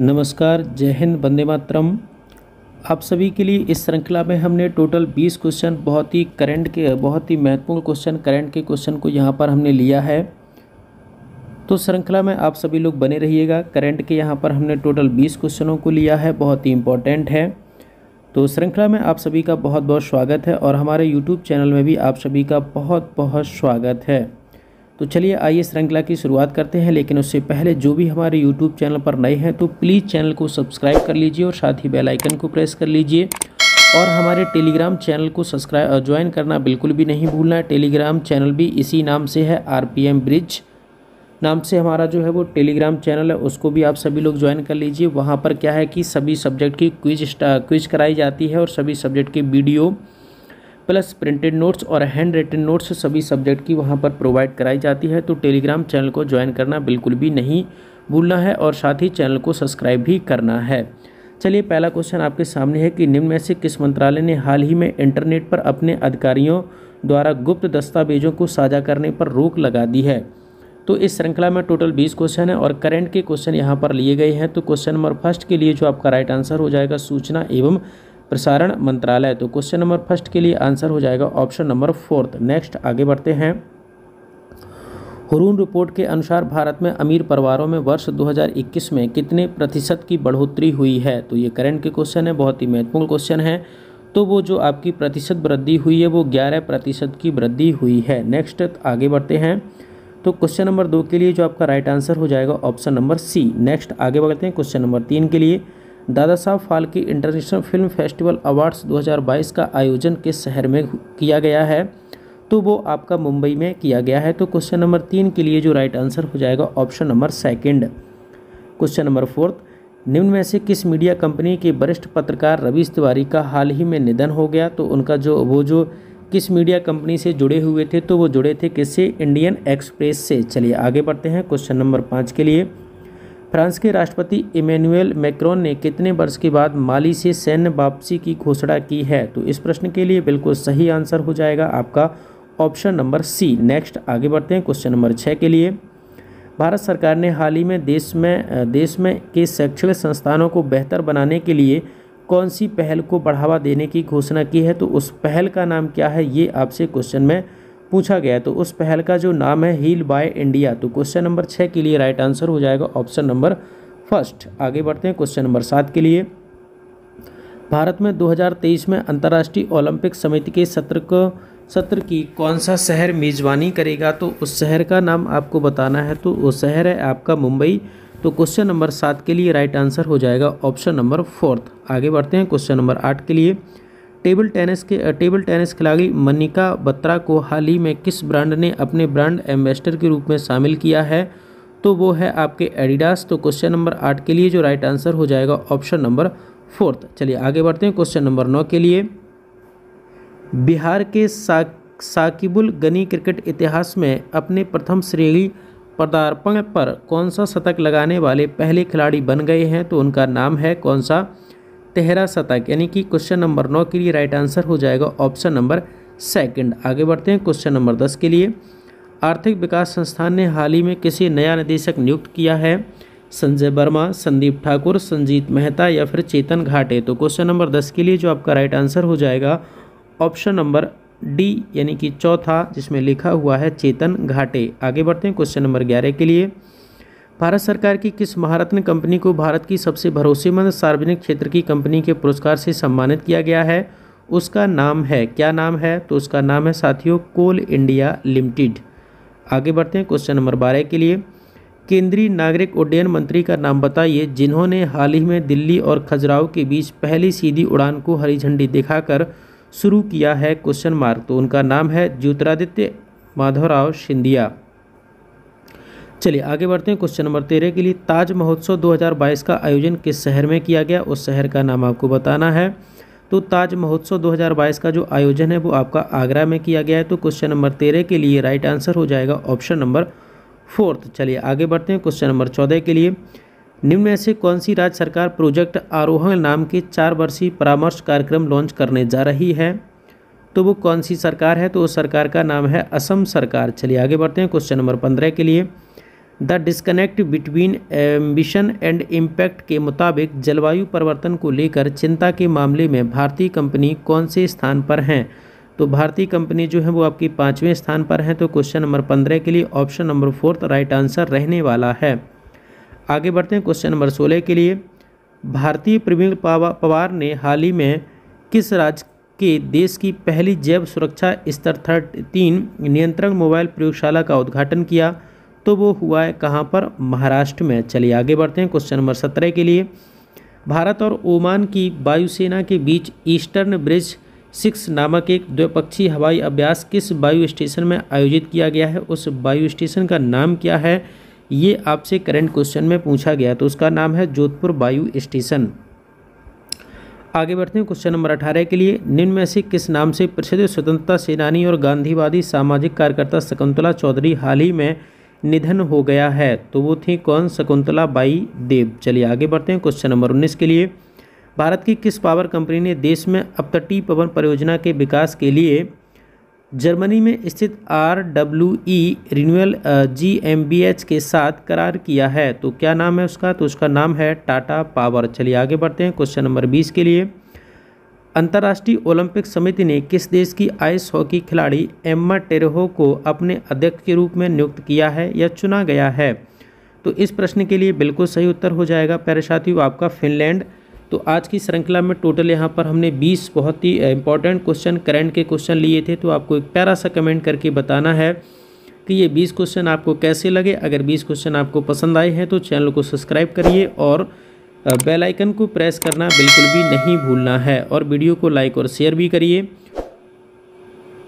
नमस्कार जय हिंद वंदे मातरम आप सभी के लिए इस श्रृंखला में हमने टोटल 20 क्वेश्चन बहुत ही करंट के बहुत ही महत्वपूर्ण क्वेश्चन करंट के क्वेश्चन को यहाँ पर हमने लिया है तो श्रृंखला में आप सभी लोग बने रहिएगा करंट के यहाँ पर हमने टोटल 20 क्वेश्चनों को लिया है बहुत ही इम्पॉर्टेंट है तो श्रृंखला में आप सभी का बहुत बहुत स्वागत है और हमारे यूट्यूब चैनल में भी आप सभी का बहुत बहुत स्वागत है तो चलिए आइए श्रृंखला की शुरुआत करते हैं लेकिन उससे पहले जो भी हमारे यूट्यूब चैनल पर नए हैं तो प्लीज़ चैनल को सब्सक्राइब कर लीजिए और साथ ही बेल आइकन को प्रेस कर लीजिए और हमारे टेलीग्राम चैनल को सब्सक्राइब ज्वाइन करना बिल्कुल भी नहीं भूलना टेलीग्राम चैनल भी इसी नाम से है आर ब्रिज नाम से हमारा जो है वो टेलीग्राम चैनल है उसको भी आप सभी लोग ज्वाइन कर लीजिए वहाँ पर क्या है कि सभी सब्जेक्ट की क्विज क्विज कराई जाती है और सभी सब्जेक्ट की वीडियो प्लस प्रिंटेड नोट्स और हैंड रिटन नोट्स सभी सब्जेक्ट की वहाँ पर प्रोवाइड कराई जाती है तो टेलीग्राम चैनल को ज्वाइन करना बिल्कुल भी नहीं भूलना है और साथ ही चैनल को सब्सक्राइब भी करना है चलिए पहला क्वेश्चन आपके सामने है कि निम्न में से किस मंत्रालय ने हाल ही में इंटरनेट पर अपने अधिकारियों द्वारा गुप्त दस्तावेजों को साझा करने पर रोक लगा दी है तो इस श्रृंखला में टोटल बीस क्वेश्चन है और करंट के क्वेश्चन यहाँ पर लिए गए हैं तो क्वेश्चन नंबर फर्स्ट के लिए जो आपका राइट आंसर हो जाएगा सूचना एवं प्रसारण मंत्रालय तो क्वेश्चन नंबर फर्स्ट के लिए आंसर हो जाएगा ऑप्शन नंबर फोर्थ नेक्स्ट आगे बढ़ते हैं हुरून रिपोर्ट के अनुसार भारत में अमीर परिवारों में वर्ष 2021 में कितने प्रतिशत की बढ़ोतरी हुई है तो ये करंट के क्वेश्चन है बहुत ही महत्वपूर्ण क्वेश्चन है तो वो जो आपकी प्रतिशत वृद्धि हुई है वो ग्यारह प्रतिशत की वृद्धि हुई है नेक्स्ट आगे बढ़ते हैं तो क्वेश्चन नंबर दो के लिए जो आपका राइट आंसर हो जाएगा ऑप्शन नंबर सी नेक्स्ट आगे बढ़ते हैं क्वेश्चन नंबर तीन के लिए Dada Saheb Phalke international film festival awards 2022 का आयोजन किस शहर में किया गया है तो वो आपका मुंबई में किया गया है तो क्वेश्चन नंबर तीन के लिए जो राइट आंसर हो जाएगा option number second question number fourth निम्न में से किस मीडिया कंपनी के वरिष्ठ पत्रकार रवीश तिवारी का हाल ही में निधन हो गया तो उनका जो वो जो किस मीडिया कंपनी से जुड़े हुए थे तो वो जुड़े थे किससे इंडियन एक्सप्रेस से चलिए आगे बढ़ते हैं क्वेश्चन नंबर पाँच के लिए फ्रांस के राष्ट्रपति इमैनुअल मैक्रोन ने कितने वर्ष के बाद माली से सैन्य वापसी की घोषणा की है तो इस प्रश्न के लिए बिल्कुल सही आंसर हो जाएगा आपका ऑप्शन नंबर सी नेक्स्ट आगे बढ़ते हैं क्वेश्चन नंबर छः के लिए भारत सरकार ने हाल ही में देश में देश में के शैक्षणिक संस्थानों को बेहतर बनाने के लिए कौन सी पहल को बढ़ावा देने की घोषणा की है तो उस पहल का नाम क्या है ये आपसे क्वेश्चन में पूछा गया तो उस पहल का जो नाम है हील बाय इंडिया तो क्वेश्चन नंबर छः के लिए राइट आंसर हो जाएगा ऑप्शन नंबर फर्स्ट आगे बढ़ते हैं क्वेश्चन नंबर सात के लिए भारत में 2023 में अंतर्राष्ट्रीय ओलंपिक समिति के सत्र को सत्र की कौन सा शहर मेज़बानी करेगा तो उस शहर का नाम आपको बताना है तो वो शहर है आपका मुंबई तो क्वेश्चन नंबर सात के लिए राइट आंसर हो जाएगा ऑप्शन नंबर फोर्थ आगे बढ़ते हैं क्वेश्चन नंबर आठ के लिए टेबल टेनिस के टेबल टेनिस खिलाड़ी मनिका बत्रा को हाल ही में किस ब्रांड ने अपने ब्रांड एम्बेसडर के रूप में शामिल किया है तो वो है आपके एडिडास तो क्वेश्चन नंबर आठ के लिए जो राइट आंसर हो जाएगा ऑप्शन नंबर फोर्थ चलिए आगे बढ़ते हैं क्वेश्चन नंबर नौ के लिए बिहार के सा साकिबुल गनी क्रिकेट इतिहास में अपने प्रथम श्रेणी पदार्पण पर कौन सा शतक लगाने वाले पहले खिलाड़ी बन गए हैं तो उनका नाम है कौन सा तेहरा शतक यानी कि क्वेश्चन नंबर नौ के लिए राइट आंसर हो जाएगा ऑप्शन नंबर सेकंड आगे बढ़ते हैं क्वेश्चन नंबर दस के लिए आर्थिक विकास संस्थान ने हाल ही में किसी नया निदेशक नियुक्त किया है संजय वर्मा संदीप ठाकुर संजीत मेहता या फिर चेतन घाटे तो क्वेश्चन नंबर दस के लिए जो आपका राइट आंसर हो जाएगा ऑप्शन नंबर डी यानी कि चौथा जिसमें लिखा हुआ है चेतन घाटे आगे बढ़ते हैं क्वेश्चन नंबर ग्यारह के लिए भारत सरकार की किस महारत्न कंपनी को भारत की सबसे भरोसेमंद सार्वजनिक क्षेत्र की कंपनी के पुरस्कार से सम्मानित किया गया है उसका नाम है क्या नाम है तो उसका नाम है साथियों कोल इंडिया लिमिटेड आगे बढ़ते हैं क्वेश्चन नंबर बारह के लिए केंद्रीय नागरिक उड्डयन मंत्री का नाम बताइए जिन्होंने हाल ही में दिल्ली और खजुराव के बीच पहली सीधी उड़ान को हरी झंडी दिखाकर शुरू किया है क्वेश्चन मार्क तो उनका नाम है ज्योतिरादित्य माधवराव सिंधिया चलिए आगे बढ़ते हैं क्वेश्चन नंबर तेरह के लिए ताज महोत्सव 2022 का आयोजन किस शहर में किया गया उस शहर का नाम आपको बताना है तो ताज महोत्सव 2022 का जो आयोजन है वो आपका आगरा में किया गया है तो क्वेश्चन नंबर तेरह के लिए राइट आंसर हो जाएगा ऑप्शन नंबर फोर्थ चलिए आगे बढ़ते हैं क्वेश्चन नंबर चौदह के लिए निम्न में से कौन सी राज्य सरकार प्रोजेक्ट आरोहण नाम के चार वर्षीय परामर्श कार्यक्रम लॉन्च करने जा रही है तो वो कौन सी सरकार है तो उस सरकार का नाम है असम सरकार चलिए आगे बढ़ते हैं क्वेश्चन नंबर पंद्रह के लिए the disconnect between ambition and impact के मुताबिक जलवायु परिवर्तन को लेकर चिंता के मामले में भारतीय कंपनी कौन से स्थान पर हैं तो भारतीय कंपनी जो है वो आपकी पाँचवें स्थान पर है तो क्वेश्चन नंबर पंद्रह के लिए option number fourth right answer रहने वाला है आगे बढ़ते हैं क्वेश्चन नंबर सोलह के लिए भारतीय प्रवीण पवार ने हाल ही में किस राज्य के देश की पहली जैव सुरक्षा स्तर थर्ट तीन नियंत्रण मोबाइल प्रयोगशाला का उद्घाटन किया तो वो हुआ है कहाँ पर महाराष्ट्र में चलिए आगे बढ़ते हैं क्वेश्चन नंबर सत्रह के लिए भारत और ओमान की वायुसेना के बीच ईस्टर्न ब्रिज सिक्स नामक एक द्विपक्षीय हवाई अभ्यास किस वायु स्टेशन में आयोजित किया गया है उस वायु स्टेशन का नाम क्या है ये आपसे करंट क्वेश्चन में पूछा गया तो उसका नाम है जोधपुर वायु स्टेशन आगे बढ़ते हैं क्वेश्चन नंबर अठारह के लिए निम्न में से किस नाम से प्रसिद्ध स्वतंत्रता सेनानी और गांधीवादी सामाजिक कार्यकर्ता शकुंतला चौधरी हाल ही में निधन हो गया है तो वो थी कौन शकुंतला बाई देव चलिए आगे बढ़ते हैं क्वेश्चन नंबर उन्नीस के लिए भारत की किस पावर कंपनी ने देश में अपतटीय पवन परियोजना के विकास के लिए जर्मनी में स्थित R W E renewal G M B H के साथ करार किया है तो क्या नाम है उसका तो उसका नाम है टाटा पावर चलिए आगे बढ़ते हैं क्वेश्चन नंबर बीस के लिए अंतर्राष्ट्रीय ओलंपिक समिति ने किस देश की आइस हॉकी खिलाड़ी एम्मा टेरहो को अपने अध्यक्ष के रूप में नियुक्त किया है या चुना गया है तो इस प्रश्न के लिए बिल्कुल सही उत्तर हो जाएगा पैर साथियों आपका फिनलैंड तो आज की श्रृंखला में टोटल यहाँ पर हमने 20 बहुत ही इंपॉर्टेंट क्वेश्चन करंट के क्वेश्चन लिए थे तो आपको एक प्यारा सा कमेंट करके बताना है कि ये 20 क्वेश्चन आपको कैसे लगे अगर 20 क्वेश्चन आपको पसंद आए हैं तो चैनल को सब्सक्राइब करिए और बेल आइकन को प्रेस करना बिल्कुल भी नहीं भूलना है और वीडियो को लाइक और शेयर भी करिए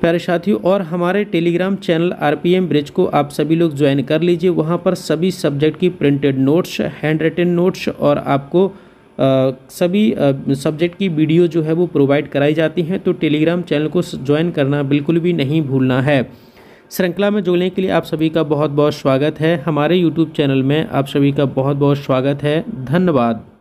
प्यारे साथियों और हमारे टेलीग्राम चैनल आरपीएम ब्रिज को आप सभी लोग ज्वाइन कर लीजिए वहाँ पर सभी सब्जेक्ट की printed notes handwritten notes और आपको आ, सभी सब्जेक्ट की वीडियो जो है वो प्रोवाइड कराई जाती हैं तो टेलीग्राम चैनल को ज्वाइन करना बिल्कुल भी नहीं भूलना है श्रृंखला में जुड़ने के लिए आप सभी का बहुत बहुत स्वागत है हमारे यूट्यूब चैनल में आप सभी का बहुत बहुत स्वागत है धन्यवाद